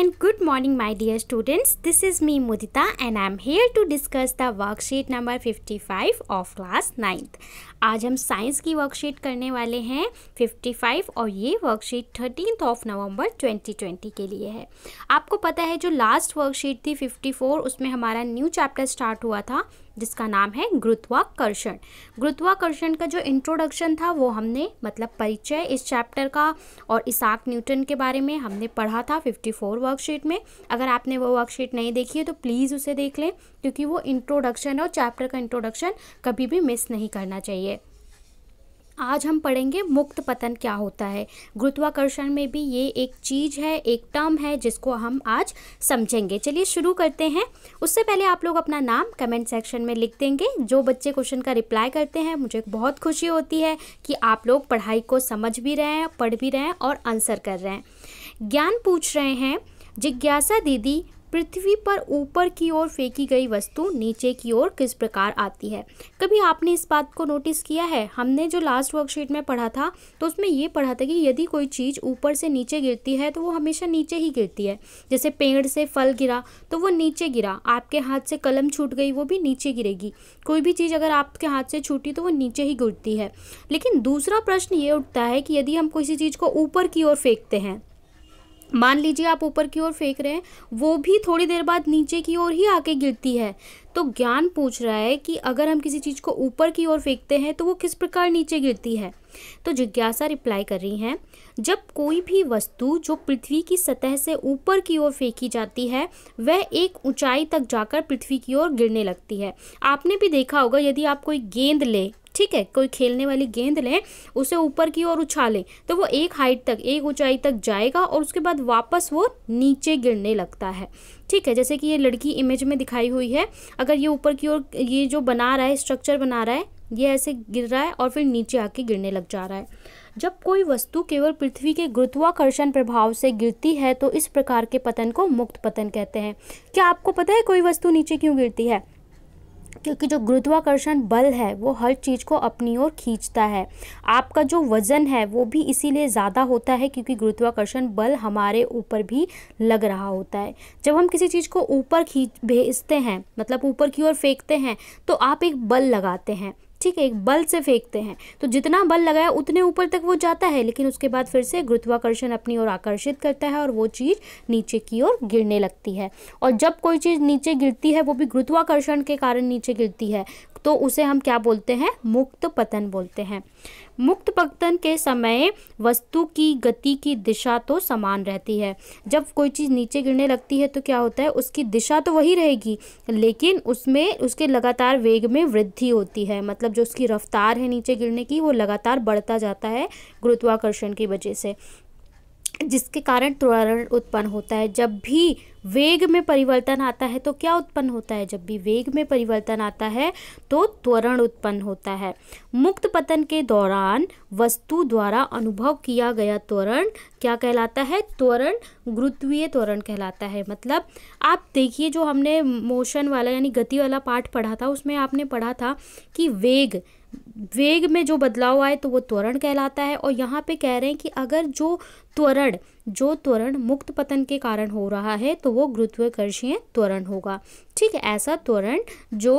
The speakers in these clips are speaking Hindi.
and good morning my dear students. This is me Mudita and I am here to discuss the worksheet number 55 of class 9th. आज हम साइंस की वर्कशीट करने वाले हैं 55 और ये वर्कशीट थर्टीन ऑफ नवंबर 2020 के लिए है आपको पता है जो लास्ट वर्कशीट थी 54 उसमें हमारा न्यू चैप्टर स्टार्ट हुआ था जिसका नाम है गुरुत्वाकर्षण गुरुत्वाकर्षण का जो इंट्रोडक्शन था वो हमने मतलब परिचय इस चैप्टर का और इसाक न्यूटन के बारे में हमने पढ़ा था 54 वर्कशीट में अगर आपने वो वर्कशीट नहीं देखी है तो प्लीज़ उसे देख लें क्योंकि वो इंट्रोडक्शन और चैप्टर का इंट्रोडक्शन कभी भी मिस नहीं करना चाहिए आज हम पढ़ेंगे मुक्त पतन क्या होता है गुरुत्वाकर्षण में भी ये एक चीज़ है एक टर्म है जिसको हम आज समझेंगे चलिए शुरू करते हैं उससे पहले आप लोग अपना नाम कमेंट सेक्शन में लिख देंगे जो बच्चे क्वेश्चन का रिप्लाई करते हैं मुझे बहुत खुशी होती है कि आप लोग पढ़ाई को समझ भी रहे हैं पढ़ भी रहे हैं और आंसर कर रहे हैं ज्ञान पूछ रहे हैं जिज्ञासा दीदी पृथ्वी पर ऊपर की ओर फेंकी गई वस्तु नीचे की ओर किस प्रकार आती है कभी आपने इस बात को नोटिस किया है हमने जो लास्ट वर्कशीट में पढ़ा था तो उसमें ये पढ़ा था कि यदि कोई चीज़ ऊपर से नीचे गिरती है तो वो हमेशा नीचे ही गिरती है जैसे पेड़ से फल गिरा तो वो नीचे गिरा आपके हाथ से कलम छूट गई वो भी नीचे गिरेगी कोई भी चीज़ अगर आपके हाथ से छूटी तो वो नीचे ही गिरती है लेकिन दूसरा प्रश्न ये उठता है कि यदि हम किसी चीज़ को ऊपर की ओर फेंकते हैं मान लीजिए आप ऊपर की ओर फेंक रहे हैं वो भी थोड़ी देर बाद नीचे की ओर ही आके गिरती है तो ज्ञान पूछ रहा है कि अगर हम किसी चीज़ को ऊपर की ओर फेंकते हैं तो वो किस प्रकार नीचे गिरती है तो जिज्ञासा रिप्लाई कर रही हैं जब कोई भी वस्तु जो पृथ्वी की सतह से ऊपर की ओर फेंकी जाती है वह एक ऊंचाई तक जाकर पृथ्वी की ओर गिरने लगती है आपने भी देखा होगा यदि आप कोई गेंद ले ठीक है कोई खेलने वाली गेंद लें उसे ऊपर की ओर उछालें तो वो एक हाइट तक एक ऊंचाई तक जाएगा और उसके बाद वापस वो नीचे गिरने लगता है ठीक है जैसे कि ये लड़की इमेज में दिखाई हुई है अगर ये ऊपर की ओर ये जो बना रहा है स्ट्रक्चर बना रहा है ये ऐसे गिर रहा है और फिर नीचे आके गिरने लग जा रहा है जब कोई वस्तु केवल पृथ्वी के गुरुत्वाकर्षण प्रभाव से गिरती है तो इस प्रकार के पतन को मुक्त पतन कहते हैं क्या आपको पता है कोई वस्तु नीचे क्यों गिरती है क्योंकि जो गुरुत्वाकर्षण बल है वो हर चीज़ को अपनी ओर खींचता है आपका जो वज़न है वो भी इसीलिए ज़्यादा होता है क्योंकि गुरुत्वाकर्षण बल हमारे ऊपर भी लग रहा होता है जब हम किसी चीज़ को ऊपर खींच भेजते हैं मतलब ऊपर की ओर फेंकते हैं तो आप एक बल लगाते हैं ठीक है एक बल से फेंकते हैं तो जितना बल लगाया उतने ऊपर तक वो जाता है लेकिन उसके बाद फिर से गुरुत्वाकर्षण अपनी ओर आकर्षित करता है और वो चीज़ नीचे की ओर गिरने लगती है और जब कोई चीज़ नीचे गिरती है वो भी गुरुत्वाकर्षण के कारण नीचे गिरती है तो उसे हम क्या बोलते हैं मुक्त पतन बोलते हैं मुक्त पक्तन के समय वस्तु की गति की दिशा तो समान रहती है जब कोई चीज़ नीचे गिरने लगती है तो क्या होता है उसकी दिशा तो वही रहेगी लेकिन उसमें उसके लगातार वेग में वृद्धि होती है मतलब जो उसकी रफ्तार है नीचे गिरने की वो लगातार बढ़ता जाता है गुरुत्वाकर्षण की वजह से जिसके कारण त्वरण उत्पन्न होता है जब भी वेग में परिवर्तन आता है तो क्या उत्पन्न होता है जब भी वेग में परिवर्तन आता है तो त्वरण उत्पन्न होता है मुक्त पतन के दौरान वस्तु द्वारा अनुभव किया गया त्वरण क्या कहलाता है त्वरण गुरुत्वीय त्वरण कहलाता है मतलब आप देखिए जो हमने मोशन वाला यानी गति वाला पाठ पढ़ा था उसमें आपने पढ़ा था कि वेग वेग में जो बदलाव आए तो वो त्वरण कहलाता है और यहाँ पे कह रहे हैं कि अगर जो त्वरण जो त्वरण मुक्त पतन के कारण हो रहा है तो वो गुरुत्वाकर्षीय त्वरण होगा ठीक है ऐसा त्वरण जो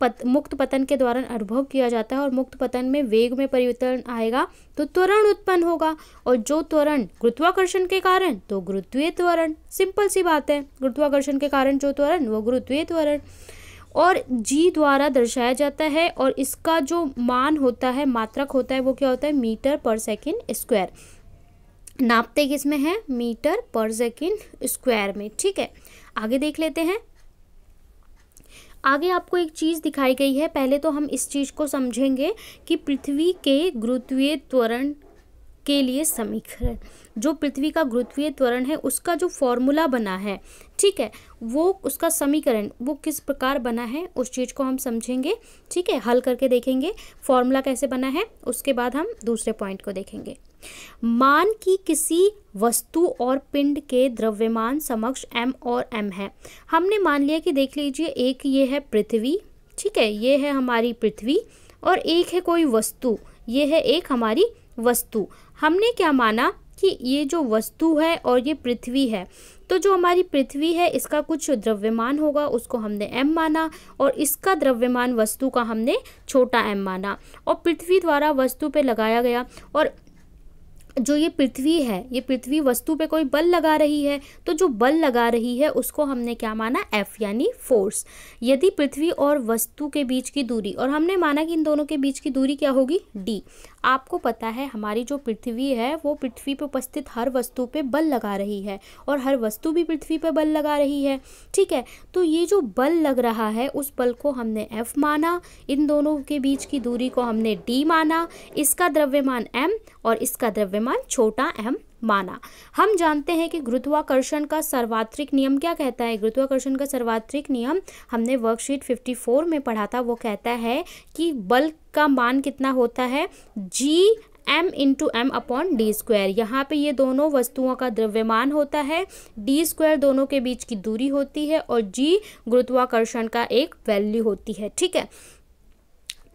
पत, मुक्त पतन के द्वारा अनुभव किया जाता है और मुक्त पतन में वेग में परिवर्तन आएगा तो त्वरण उत्पन्न होगा और जो त्वरण गुरुत्वाकर्षण के कारण तो गुरुत्वीय त्वरण सिंपल सी बात है गुरुत्वाकर्षण के कारण जो त्वरण वो गुरुत्वीय त्वरण और जी द्वारा दर्शाया जाता है और इसका जो मान होता है मात्रक होता है वो क्या होता है मीटर पर सेकेंड स्क्वायर नापते किसमें है मीटर पर सेकेंड स्क्वायर में ठीक है आगे देख लेते हैं आगे आपको एक चीज़ दिखाई गई है पहले तो हम इस चीज़ को समझेंगे कि पृथ्वी के गुरुत्वीय त्वरण के लिए समीकरण जो पृथ्वी का गुरुत्वीय त्वरण है उसका जो फॉर्मूला बना है ठीक है वो उसका समीकरण वो किस प्रकार बना है उस चीज़ को हम समझेंगे ठीक है हल करके देखेंगे फॉर्मूला कैसे बना है उसके बाद हम दूसरे पॉइंट को देखेंगे मान की किसी वस्तु और पिंड के द्रव्यमान समक्ष एम और एम है हमने मान लिया कि देख लीजिए एक ये है पृथ्वी ठीक है ये है हमारी पृथ्वी और एक है कोई वस्तु ये है एक हमारी वस्तु हमने क्या माना कि ये जो वस्तु है और ये पृथ्वी है तो जो हमारी पृथ्वी है इसका कुछ द्रव्यमान होगा उसको हमने m माना और इसका द्रव्यमान वस्तु का हमने छोटा m माना और पृथ्वी द्वारा वस्तु पे लगाया गया और जो ये पृथ्वी है ये पृथ्वी वस्तु पे कोई बल लगा रही है तो जो बल लगा रही है उसको हमने क्या माना एफ यानी फोर्स यदि पृथ्वी और वस्तु के बीच की दूरी और हमने माना कि इन दोनों के बीच की दूरी क्या होगी डी आपको पता है हमारी जो पृथ्वी है वो पृथ्वी पर उपस्थित हर वस्तु पे बल लगा रही है और हर वस्तु भी पृथ्वी पर बल लगा रही है ठीक है तो ये जो बल लग रहा है उस बल को हमने एफ माना इन दोनों के बीच की दूरी को हमने डी माना इसका द्रव्यमान एम और इसका द्रव्यमान द्रव्यमान छोटा एम माना हम जानते हैं कि गुरुत्वाकर्षण का सर्वात्रिक नियम क्या कहता है गुरुत्वाकर्षण का सर्वात्रिक नियम हमने वर्कशीट 54 में पढ़ा था वो कहता है कि बल का मान कितना होता है G M into M upon D square यहाँ पे ये दोनों वस्तुओं का द्रव्यमान होता है डी स्क्वायर दोनों के बीच की दूरी होती है और जी गुरुत्वाकर्षण का एक वैल्यू होती है ठीक है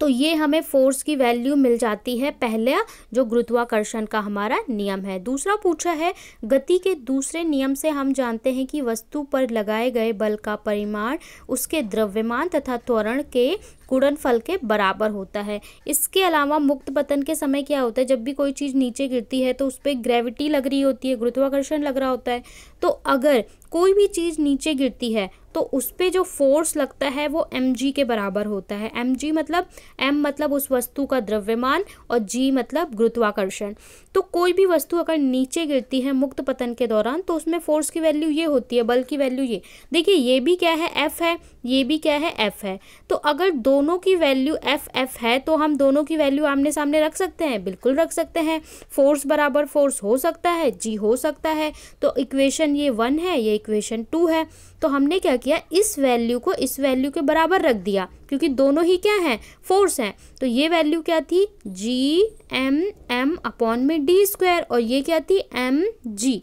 तो ये हमें फोर्स की वैल्यू मिल जाती है पहला जो गुरुत्वाकर्षण का हमारा नियम है दूसरा पूछा है गति के दूसरे नियम से हम जानते हैं कि वस्तु पर लगाए गए बल का परिमाण उसके द्रव्यमान तथा त्वरण के गुणनफल के बराबर होता है इसके अलावा मुक्त पतन के समय क्या होता है जब भी कोई चीज़ नीचे गिरती है तो उस पर ग्रेविटी लग रही होती है गुरुत्वाकर्षण लग रहा होता है तो अगर कोई भी चीज़ नीचे गिरती है तो उस पर जो फोर्स लगता है वो एम जी के बराबर होता है एम जी मतलब एम मतलब उस वस्तु का द्रव्यमान और जी मतलब गुरुत्वाकर्षण तो कोई भी वस्तु अगर नीचे गिरती है मुक्त पतन के दौरान तो उसमें फोर्स की वैल्यू ये होती है बल की वैल्यू ये देखिए ये भी क्या है एफ़ है ये भी क्या है एफ़ है तो अगर दोनों की वैल्यू एफ़ एफ़ है तो हम दोनों की वैल्यू आमने सामने रख सकते हैं बिल्कुल रख सकते हैं फोर्स बराबर फोर्स हो सकता है जी हो सकता है तो इक्वेशन ये वन है ये इक्वेशन टू है तो हमने क्या किया किया इस वैल्यू को इस वैल्यू के बराबर रख दिया क्योंकि दोनों ही क्या हैं फोर्स हैं तो ये वैल्यू क्या थी जी एम एम अपॉन में डी स्क्वायर और ये क्या थी एम जी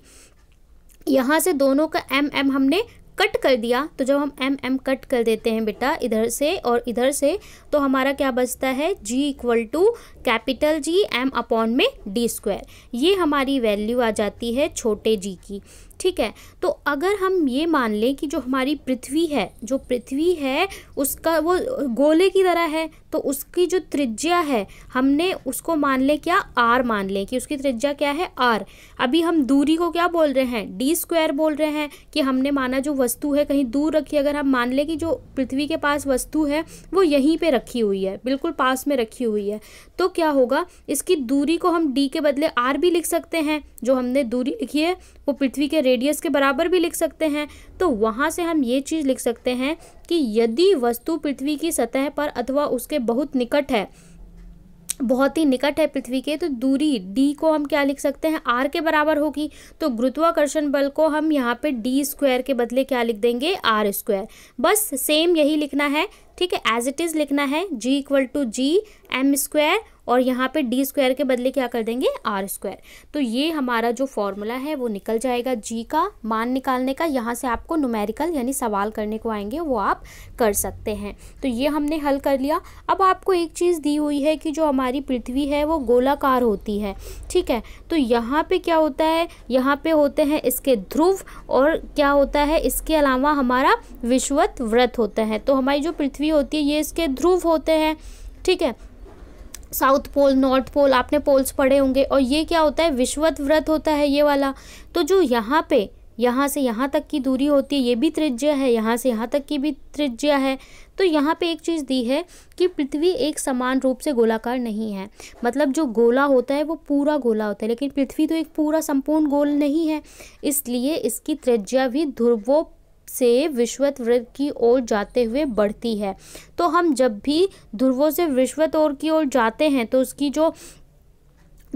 यहाँ से दोनों का एम एम हमने कट कर दिया तो जब हम एम एम कट कर देते हैं बेटा इधर से और इधर से तो हमारा क्या बचता है G equal to capital G M upon में डी स्क्वायर ये हमारी वैल्यू आ जाती है छोटे जी की ठीक है तो अगर हम ये मान लें कि जो हमारी पृथ्वी है जो पृथ्वी है उसका वो गोले की तरह है तो उसकी जो त्रिज्या है हमने उसको मान लें क्या आर मान लें कि उसकी त्रिज्या क्या है आर अभी हम दूरी को क्या बोल रहे हैं डी स्क्वायर बोल रहे हैं कि हमने माना जो वस्तु है कहीं दूर रखी अगर हम मान लें कि जो पृथ्वी के पास वस्तु है वो यहीं पर रखी हुई है बिल्कुल पास में रखी हुई है तो क्या होगा इसकी दूरी को हम डी के बदले आर भी लिख सकते हैं जो हमने दूरी लिखी है वो पृथ्वी के रेडियस के बराबर भी लिख सकते हैं तो वहाँ से हम ये चीज़ लिख सकते हैं कि यदि वस्तु पृथ्वी की सतह पर अथवा उसके बहुत निकट है बहुत ही निकट है पृथ्वी के तो दूरी डी को हम क्या लिख सकते हैं आर के बराबर होगी तो गुरुत्वाकर्षण बल को हम यहाँ पे डी स्क्वायर के बदले क्या लिख देंगे आर स्क्वायर बस सेम यही लिखना है ठीक है एज इट इज़ लिखना है G equal to G M square और यहाँ पे डी स्क्वायर के बदले क्या कर देंगे आर स्क्वायर तो ये हमारा जो फॉर्मूला है वो निकल जाएगा जी का मान निकालने का यहाँ से आपको नुमेरिकल यानी सवाल करने को आएंगे वो आप कर सकते हैं तो ये हमने हल कर लिया अब आपको एक चीज़ दी हुई है कि जो हमारी पृथ्वी है वो गोलाकार होती है ठीक है तो यहाँ पर क्या होता है यहाँ पर होते हैं इसके ध्रुव और क्या होता है इसके अलावा हमारा विश्वत व्रत होता है तो हमारी जो पृथ्वी होती है ये इसके ध्रुव होते हैं ठीक है साउथ पोल नॉर्थ पोल आपने पोल्स पढ़े होंगे और ये क्या होता है विश्वत व्रत होता है ये वाला तो जो यहाँ पे यहाँ से यहाँ तक की दूरी होती है ये भी त्रिज्या है यहाँ से यहाँ तक की भी त्रिज्या है तो यहाँ पे एक चीज़ दी है कि पृथ्वी एक समान रूप से गोलाकार नहीं है मतलब जो गोला होता है वो पूरा गोला होता है लेकिन पृथ्वी तो एक पूरा संपूर्ण गोल नहीं है इसलिए इसकी त्रिज्या भी ध्रुवों से विश्वत वृत्त की ओर जाते हुए बढ़ती है तो हम जब भी ध्रुवों से विश्वत ओर की ओर जाते हैं तो उसकी जो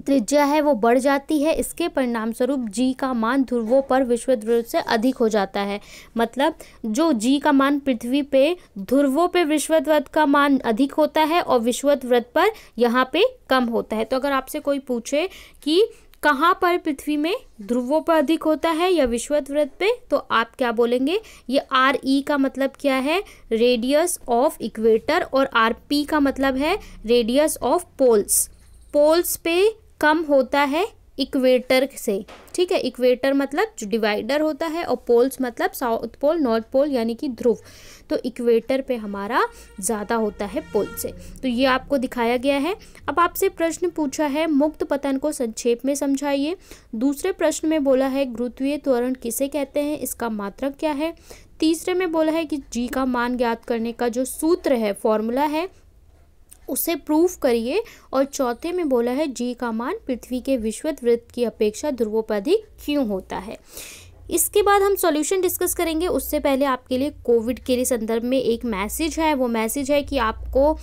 त्रिज्या है वो बढ़ जाती है इसके परिणाम स्वरूप जी का मान ध्रुवों पर विश्व ध्रुव से अधिक हो जाता है मतलब जो जी का मान पृथ्वी पे ध्रुवों पे विश्वत व्रत का मान अधिक होता है और विश्वत व्रत पर यहाँ पे कम होता है तो अगर आपसे कोई पूछे कि कहाँ पर पृथ्वी में ध्रुवों पर अधिक होता है या विश्वत वृत्त पे तो आप क्या बोलेंगे ये आर ई e का मतलब क्या है रेडियस ऑफ इक्वेटर और आर पी का मतलब है रेडियस ऑफ पोल्स पोल्स पे कम होता है इक्वेटर से ठीक है इक्वेटर मतलब जो डिवाइडर होता है और पोल्स मतलब साउथ पोल नॉर्थ पोल यानी कि ध्रुव तो इक्वेटर पे हमारा ज़्यादा होता है पोल से तो ये आपको दिखाया गया है अब आपसे प्रश्न पूछा है मुक्त पतन को संक्षेप में समझाइए दूसरे प्रश्न में बोला है गुरुत्वीय त्वरण किसे कहते हैं इसका मात्रक क्या है तीसरे में बोला है कि जी का मान ज्ञात करने का जो सूत्र है फॉर्मूला है उसे प्रूव करिए और चौथे में बोला है जी का मान पृथ्वी के विश्वत वृत्त की अपेक्षा ध्रुवों पर अधिक क्यों होता है इसके बाद हम सॉल्यूशन डिस्कस करेंगे उससे पहले आपके लिए कोविड के लिए संदर्भ में एक मैसेज है वो मैसेज है कि आपको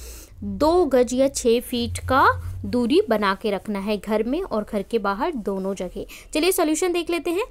दो गज या छः फीट का दूरी बना के रखना है घर में और घर के बाहर दोनों जगह चलिए सॉल्यूशन देख लेते हैं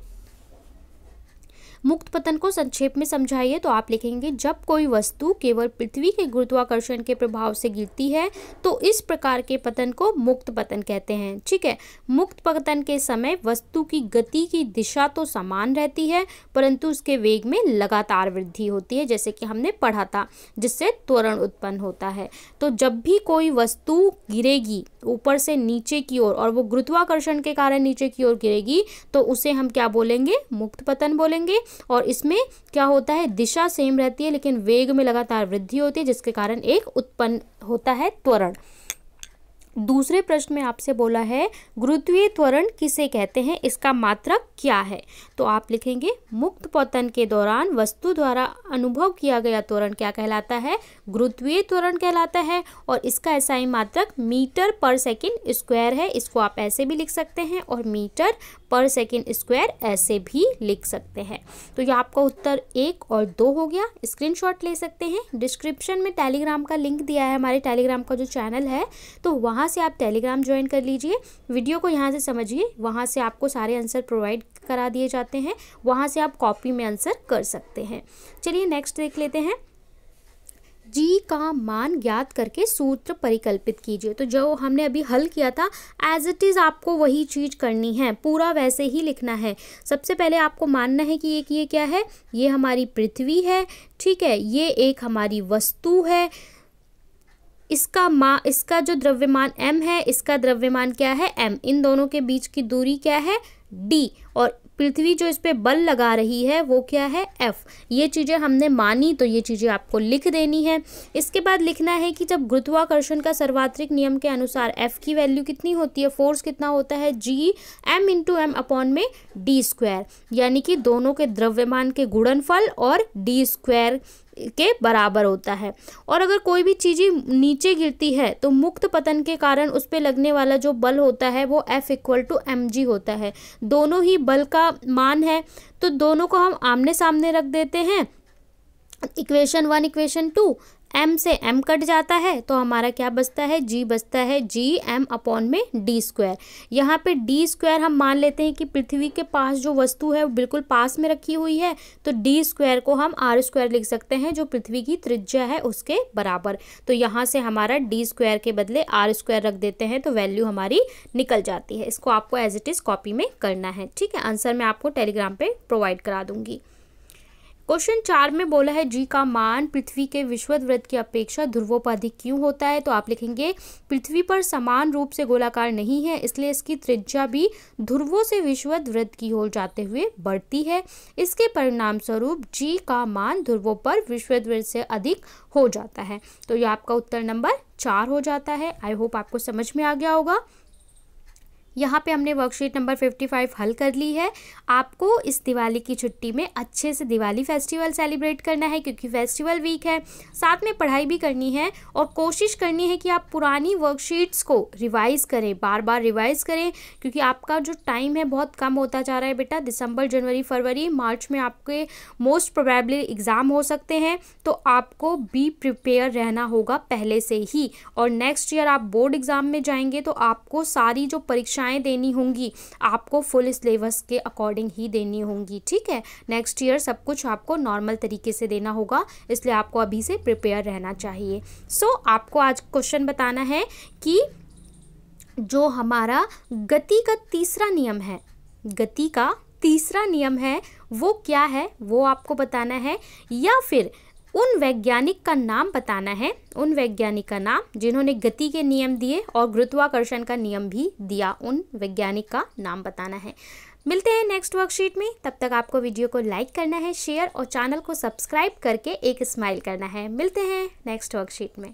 मुक्त पतन को संक्षेप में समझाइए तो आप लिखेंगे जब कोई वस्तु केवल पृथ्वी के गुरुत्वाकर्षण के प्रभाव से गिरती है तो इस प्रकार के पतन को मुक्त पतन कहते हैं ठीक है मुक्त पतन के समय वस्तु की गति की दिशा तो समान रहती है परंतु उसके वेग में लगातार वृद्धि होती है जैसे कि हमने पढ़ा था जिससे त्वरण उत्पन्न होता है तो जब भी कोई वस्तु गिरेगी ऊपर से नीचे की ओर और, और वो गुरुत्वाकर्षण के कारण नीचे की ओर गिरेगी तो उसे हम क्या बोलेंगे मुक्त पतन बोलेंगे और इसमें क्या होता है दिशा सेम रहती है लेकिन वेग में लगातार वृद्धि होती है जिसके कारण एक उत्पन्न होता है त्वरण दूसरे प्रश्न में आपसे बोला है गुरुत्वीय त्वरण किसे कहते हैं इसका मात्रक क्या है तो आप लिखेंगे मुक्त पतन के दौरान वस्तु द्वारा अनुभव किया गया त्वरण क्या कहलाता है गुरुत्वीय त्वरण कहलाता है और इसका ऐसा ही मात्रक मीटर पर सेकेंड स्क्वायर है इसको आप ऐसे भी लिख सकते हैं और मीटर पर सेकेंड स्क्वायर ऐसे भी लिख सकते हैं तो यह आपका उत्तर एक और दो हो गया स्क्रीन ले सकते हैं डिस्क्रिप्शन में टेलीग्राम का लिंक दिया है हमारे टेलीग्राम का जो चैनल है तो वहाँ वहाँ से आप टेलीग्राम ज्वाइन कर लीजिए वीडियो को यहाँ से समझिए वहाँ से आपको सारे आंसर प्रोवाइड करा दिए जाते हैं वहाँ से आप कॉपी में आंसर कर सकते हैं चलिए नेक्स्ट देख लेते हैं जी का मान ज्ञात करके सूत्र परिकल्पित कीजिए तो जो हमने अभी हल किया था एज इट इज़ आपको वही चीज़ करनी है पूरा वैसे ही लिखना है सबसे पहले आपको मानना है कि एक ये क्या है ये हमारी पृथ्वी है ठीक है ये एक हमारी वस्तु है इसका मा इसका जो द्रव्यमान m है इसका द्रव्यमान क्या है m इन दोनों के बीच की दूरी क्या है d और पृथ्वी जो इस पर बल लगा रही है वो क्या है F ये चीज़ें हमने मानी तो ये चीज़ें आपको लिख देनी है इसके बाद लिखना है कि जब गुरुत्वाकर्षण का सर्वात्रिक नियम के अनुसार F की वैल्यू कितनी होती है फोर्स कितना होता है G m into M upon में डी स्क्वायर यानी कि दोनों के द्रव्यमान के गुणनफल और डी स्क्वायर के बराबर होता है और अगर कोई भी चीज़ें नीचे गिरती है तो मुक्त पतन के कारण उस पर लगने वाला जो बल होता है वो F equal to M G होता है दोनों ही बल का मान है तो दोनों को हम आमने सामने रख देते हैं equation one equation two M से एम कट जाता है तो हमारा क्या बचता है जी बचता है जी एम अपॉन में डी स्क्वायर यहाँ पे डी स्क्वायर हम मान लेते हैं कि पृथ्वी के पास जो वस्तु है वो बिल्कुल पास में रखी हुई है तो डी स्क्वायर को हम आर स्क्वायर लिख सकते हैं जो पृथ्वी की त्रिज्या है उसके बराबर तो यहाँ से हमारा डी स्क्वायर के बदले आर स्क्वायर रख देते हैं तो वैल्यू हमारी निकल जाती है इसको आपको एज इट इज़ कॉपी में करना है ठीक है आंसर मैं आपको टेलीग्राम पर प्रोवाइड करा दूँगी क्वेश्चन चार में बोला है जी का मान पृथ्वी के विश्वत व्रत की अपेक्षा ध्रुवों पर अधिक क्यों होता है तो आप लिखेंगे पृथ्वी पर समान रूप से गोलाकार नहीं है इसलिए इसकी त्रिज्या भी ध्रुवों से विश्वत व्रत की ओर जाते हुए बढ़ती है इसके परिणाम स्वरूप जी का मान ध्रुवों पर विश्वत व्रत से अधिक हो जाता है तो यह आपका उत्तर नंबर चार हो जाता है आई होप आपको समझ में आ गया होगा यहाँ पे हमने वर्कशीट नंबर 55 हल कर ली है आपको इस दिवाली की छुट्टी में अच्छे से दिवाली फेस्टिवल सेलिब्रेट करना है क्योंकि फेस्टिवल वीक है साथ में पढ़ाई भी करनी है और कोशिश करनी है कि आप पुरानी वर्कशीट्स को रिवाइज़ करें बार बार रिवाइज़ करें क्योंकि आपका जो टाइम है बहुत कम होता जा रहा है बेटा दिसंबर जनवरी फरवरी मार्च में आपके मोस्ट प्रोबेबली एग्ज़ाम हो सकते हैं तो आपको बी प्रिपेयर रहना होगा पहले से ही और नेक्स्ट ईयर आप बोर्ड एग्ज़ाम में जाएंगे तो आपको सारी जो परीक्षा परीक्षाएं देनी होंगी आपको फुल सिलेबस के अकॉर्डिंग ही देनी होंगी ठीक है नेक्स्ट ईयर सब कुछ आपको नॉर्मल तरीके से देना होगा इसलिए आपको अभी से प्रिपेयर रहना चाहिए सो so, आपको आज क्वेश्चन बताना है कि जो हमारा गति का तीसरा नियम है गति का तीसरा नियम है वो क्या है वो आपको बताना है या फिर उन वैज्ञानिक का नाम बताना है उन वैज्ञानिक का नाम जिन्होंने गति के नियम दिए और गुरुत्वाकर्षण का नियम भी दिया उन वैज्ञानिक का नाम बताना है मिलते हैं नेक्स्ट वर्कशीट में तब तक आपको वीडियो को लाइक करना है शेयर और चैनल को सब्सक्राइब करके एक स्माइल करना है मिलते हैं नेक्स्ट वर्कशीट में